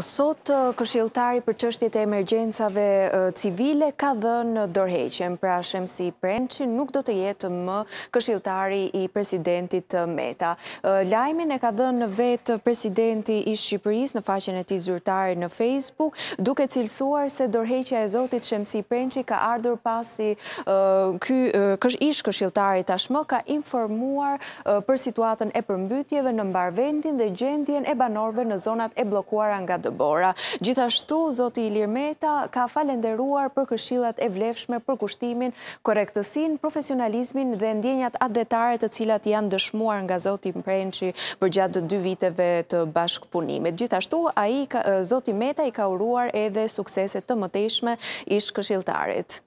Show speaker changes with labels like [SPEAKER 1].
[SPEAKER 1] Sot këshiltari për qështjet e emergjensave civile ka dhe në dorheqen, pra shemsi prenqin nuk do të jetë më këshiltari i presidentit Meta. Lajmin e ka dhe në vetë presidenti i Shqipëris në faqen e ti zyrtari në Facebook, duke cilësuar se dorheqja e zotit shemsi prenqin ka ardhur pasi ish këshiltari tashmë ka informuar për situatën e përmbytjeve në mbarvendin dhe gjendjen e banorve në zonat e blokuara nga dorheqen të bora. Gjithashtu, Zoti Ilir Meta ka falenderuar për këshillat e vlefshme për kushtimin, korektësin, profesionalizmin dhe ndjenjat atë të cilat janë dëshmuar nga Zoti Mprenqi për gjatë dë dy viteve të bashkëpunimit. Gjithashtu, Zoti Meta i ka uruar edhe sukseset të mëtejshme ish këshiltarit.